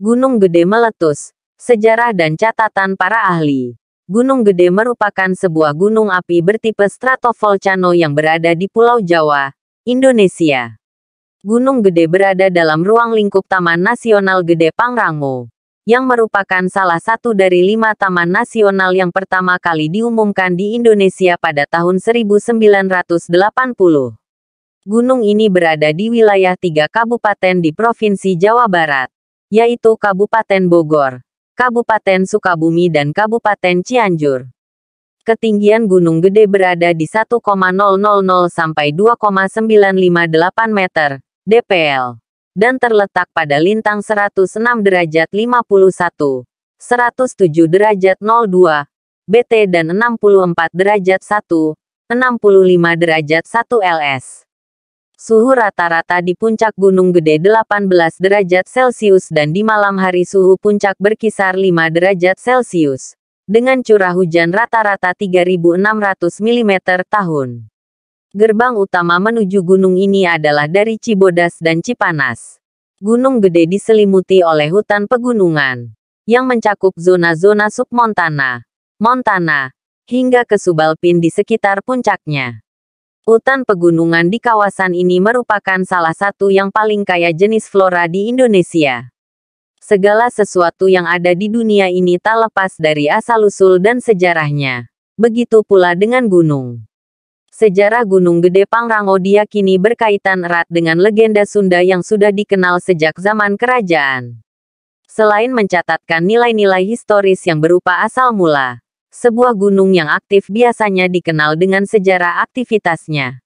Gunung Gede meletus. Sejarah dan catatan para ahli. Gunung Gede merupakan sebuah gunung api bertipe stratovolcano yang berada di Pulau Jawa, Indonesia. Gunung Gede berada dalam ruang lingkup Taman Nasional Gede Pangrango, yang merupakan salah satu dari lima taman nasional yang pertama kali diumumkan di Indonesia pada tahun 1980. Gunung ini berada di wilayah tiga kabupaten di Provinsi Jawa Barat, yaitu Kabupaten Bogor, Kabupaten Sukabumi dan Kabupaten Cianjur. Ketinggian Gunung Gede berada di 1,000 sampai 2,958 meter, DPL, dan terletak pada lintang 106 derajat 51, 107 derajat 02, BT dan 64 derajat 1, 65 derajat 1 LS. Suhu rata-rata di puncak Gunung Gede 18 derajat Celcius dan di malam hari suhu puncak berkisar 5 derajat Celcius. Dengan curah hujan rata-rata 3.600 mm tahun. Gerbang utama menuju gunung ini adalah dari Cibodas dan Cipanas. Gunung Gede diselimuti oleh hutan pegunungan yang mencakup zona-zona submontana, Montana, hingga ke Subalpin di sekitar puncaknya. Hutan pegunungan di kawasan ini merupakan salah satu yang paling kaya jenis flora di Indonesia. Segala sesuatu yang ada di dunia ini tak lepas dari asal-usul dan sejarahnya. Begitu pula dengan gunung. Sejarah Gunung Gede Pangrango diyakini berkaitan erat dengan legenda Sunda yang sudah dikenal sejak zaman kerajaan. Selain mencatatkan nilai-nilai historis yang berupa asal mula, sebuah gunung yang aktif biasanya dikenal dengan sejarah aktivitasnya.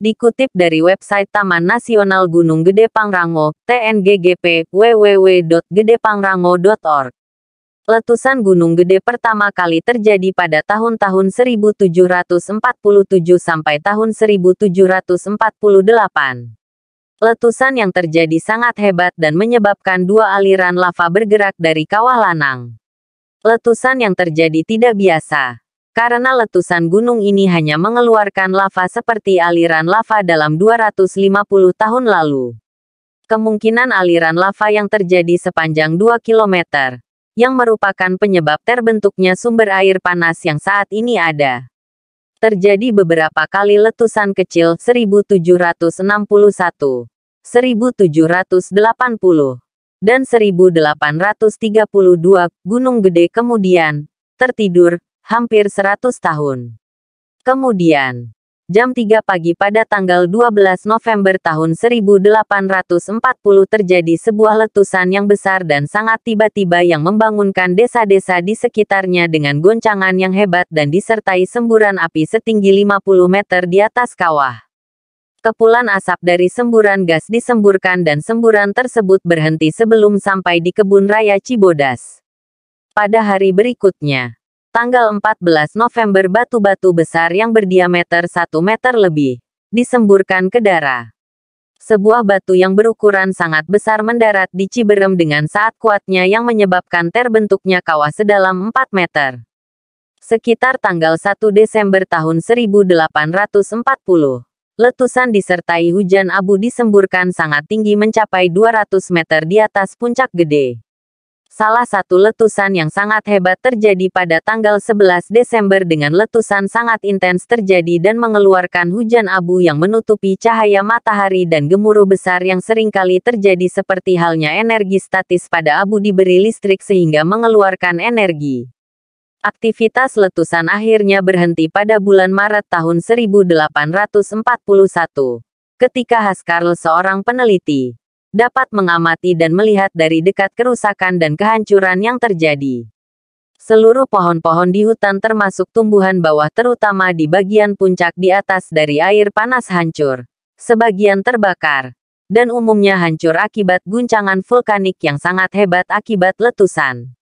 Dikutip dari website Taman Nasional Gunung Gede Pangrango, TNGGP, www.gedepangrango.org. Letusan Gunung Gede pertama kali terjadi pada tahun-tahun 1747 sampai tahun 1748. Letusan yang terjadi sangat hebat dan menyebabkan dua aliran lava bergerak dari kawah lanang. Letusan yang terjadi tidak biasa. Karena letusan gunung ini hanya mengeluarkan lava seperti aliran lava dalam 250 tahun lalu. Kemungkinan aliran lava yang terjadi sepanjang 2 km, yang merupakan penyebab terbentuknya sumber air panas yang saat ini ada terjadi beberapa kali letusan kecil 1761, 1780, dan 1832 Gunung Gede kemudian, tertidur, hampir 100 tahun. Kemudian, jam 3 pagi pada tanggal 12 November tahun 1840 terjadi sebuah letusan yang besar dan sangat tiba-tiba yang membangunkan desa-desa di sekitarnya dengan goncangan yang hebat dan disertai semburan api setinggi 50 meter di atas kawah. Kepulan asap dari semburan gas disemburkan dan semburan tersebut berhenti sebelum sampai di kebun raya Cibodas. Pada hari berikutnya, tanggal 14 November batu-batu besar yang berdiameter 1 meter lebih disemburkan ke darah. Sebuah batu yang berukuran sangat besar mendarat di Ciberem dengan saat kuatnya yang menyebabkan terbentuknya kawah sedalam 4 meter. Sekitar tanggal 1 Desember tahun 1840 letusan disertai hujan abu disemburkan sangat tinggi mencapai 200 meter di atas puncak gede. Salah satu letusan yang sangat hebat terjadi pada tanggal 11 Desember dengan letusan sangat intens terjadi dan mengeluarkan hujan abu yang menutupi cahaya matahari dan gemuruh besar yang seringkali terjadi seperti halnya energi statis pada abu diberi listrik sehingga mengeluarkan energi. Aktivitas letusan akhirnya berhenti pada bulan Maret tahun 1841. Ketika Haskarl seorang peneliti dapat mengamati dan melihat dari dekat kerusakan dan kehancuran yang terjadi. Seluruh pohon-pohon di hutan termasuk tumbuhan bawah terutama di bagian puncak di atas dari air panas hancur. Sebagian terbakar. Dan umumnya hancur akibat guncangan vulkanik yang sangat hebat akibat letusan.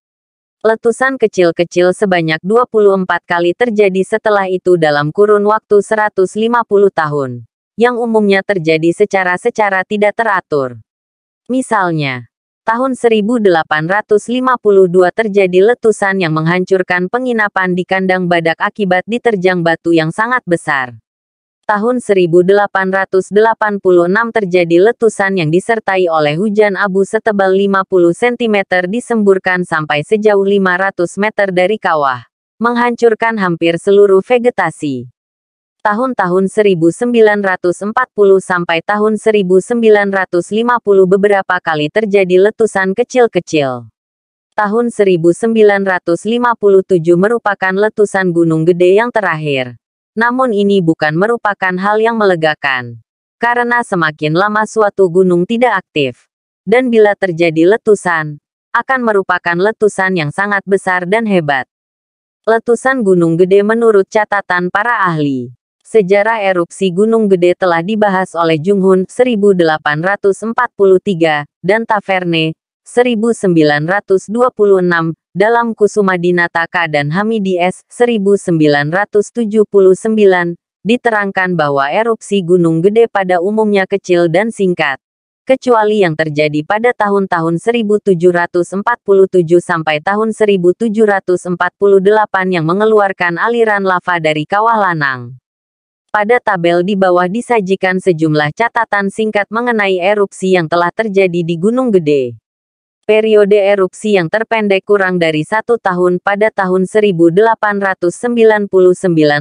Letusan kecil-kecil sebanyak 24 kali terjadi setelah itu dalam kurun waktu 150 tahun, yang umumnya terjadi secara-secara tidak teratur. Misalnya, tahun 1852 terjadi letusan yang menghancurkan penginapan di kandang badak akibat diterjang batu yang sangat besar tahun 1886 terjadi letusan yang disertai oleh hujan abu setebal 50 cm disemburkan sampai sejauh 500 meter dari kawah, menghancurkan hampir seluruh vegetasi. Tahun-tahun 1940 sampai tahun 1950 beberapa kali terjadi letusan kecil-kecil tahun 1957 merupakan letusan gunung gede yang terakhir namun ini bukan merupakan hal yang melegakan. Karena semakin lama suatu gunung tidak aktif, dan bila terjadi letusan, akan merupakan letusan yang sangat besar dan hebat. Letusan Gunung Gede menurut catatan para ahli. Sejarah erupsi Gunung Gede telah dibahas oleh Junghun 1843 dan Taverne 1926, dalam Kusuma Dinataka dan Hamidi S. 1979, diterangkan bahwa erupsi Gunung Gede pada umumnya kecil dan singkat. Kecuali yang terjadi pada tahun-tahun 1747 sampai tahun 1748 yang mengeluarkan aliran lava dari kawah lanang. Pada tabel di bawah disajikan sejumlah catatan singkat mengenai erupsi yang telah terjadi di Gunung Gede periode erupsi yang terpendek kurang dari satu tahun pada tahun 1899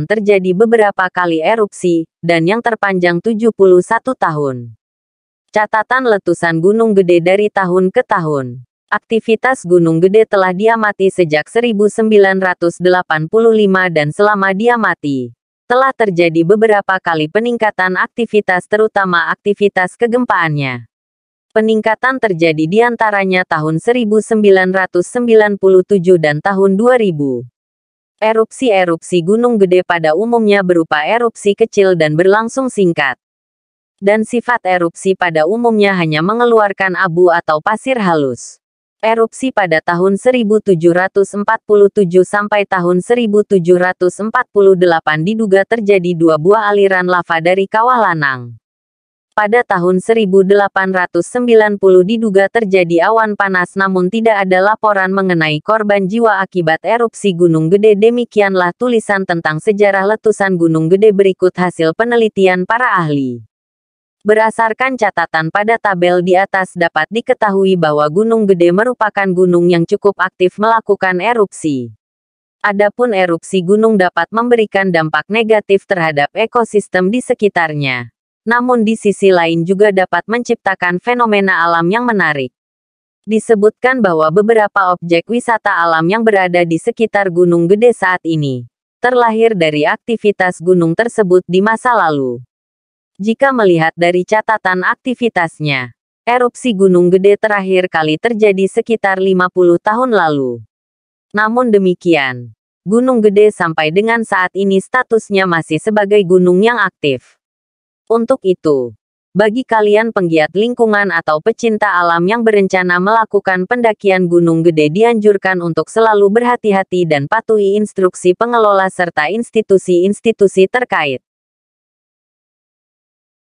terjadi beberapa kali erupsi, dan yang terpanjang 71 tahun. Catatan letusan Gunung Gede dari tahun ke tahun. Aktivitas Gunung Gede telah diamati sejak 1985 dan selama diamati, telah terjadi beberapa kali peningkatan aktivitas terutama aktivitas kegempaannya. Peningkatan terjadi di antaranya tahun 1997 dan tahun 2000. Erupsi-erupsi Gunung Gede pada umumnya berupa erupsi kecil dan berlangsung singkat. Dan sifat erupsi pada umumnya hanya mengeluarkan abu atau pasir halus. Erupsi pada tahun 1747 sampai tahun 1748 diduga terjadi dua buah aliran lava dari Kawah Lanang pada tahun 1890 diduga terjadi awan panas namun tidak ada laporan mengenai korban jiwa akibat erupsi Gunung Gede. Demikianlah tulisan tentang sejarah letusan Gunung Gede berikut hasil penelitian para ahli. Berdasarkan catatan pada tabel di atas dapat diketahui bahwa Gunung Gede merupakan gunung yang cukup aktif melakukan erupsi. Adapun erupsi gunung dapat memberikan dampak negatif terhadap ekosistem di sekitarnya namun di sisi lain juga dapat menciptakan fenomena alam yang menarik. Disebutkan bahwa beberapa objek wisata alam yang berada di sekitar Gunung Gede saat ini terlahir dari aktivitas gunung tersebut di masa lalu. Jika melihat dari catatan aktivitasnya, erupsi Gunung Gede terakhir kali terjadi sekitar 50 tahun lalu. Namun demikian, Gunung Gede sampai dengan saat ini statusnya masih sebagai gunung yang aktif. Untuk itu, bagi kalian penggiat lingkungan atau pecinta alam yang berencana melakukan pendakian Gunung Gede dianjurkan untuk selalu berhati-hati dan patuhi instruksi pengelola serta institusi-institusi terkait.